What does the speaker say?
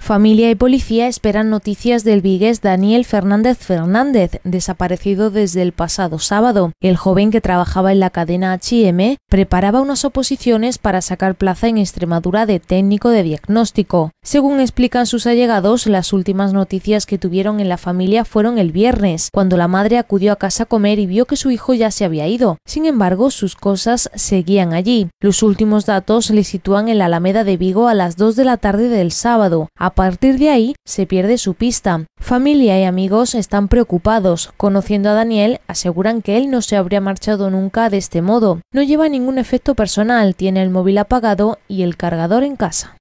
Familia y policía esperan noticias del vigués Daniel Fernández Fernández, desaparecido desde el pasado sábado. El joven que trabajaba en la cadena HM preparaba unas oposiciones para sacar plaza en Extremadura de técnico de diagnóstico. Según explican sus allegados, las últimas noticias que tuvieron en la familia fueron el viernes, cuando la madre acudió a casa a comer y vio que su hijo ya se había ido. Sin embargo, sus cosas seguían allí. Los últimos datos le sitúan en la Alameda de Vigo a las 2 de la tarde del sábado. A partir de ahí se pierde su pista. Familia y amigos están preocupados. Conociendo a Daniel, aseguran que él no se habría marchado nunca de este modo. No lleva ningún efecto personal, tiene el móvil apagado y el cargador en casa.